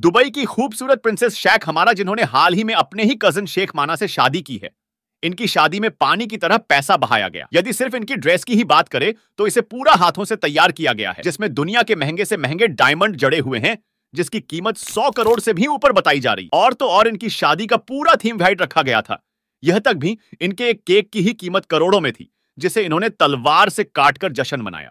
Dubai की खूबसूरत princess Sheikh हमारा जिन्होंने हाल ही में अपने ही कजन शेख माना से शादी की है इनकी शादी में पानी की तरह पैसा बहाया गया यदि सिर्फ इनकी ड्रेस की ही बात करें तो इसे पूरा हाथों से तैयार किया गया है जिसमें दुनिया के महंगे से महंगे डायमंड जड़े हुए हैं जिसकी कीमत 100 करोड़ से भी ऊपर बताई जा रही और तो और इनकी शादी का पूरा थीम वाइट रखा गया था यह तक भी इनके एक केक की ही कीमत करोड़ों में थी जिसे इन्होंने तलवार से काटकर जश्न मनाया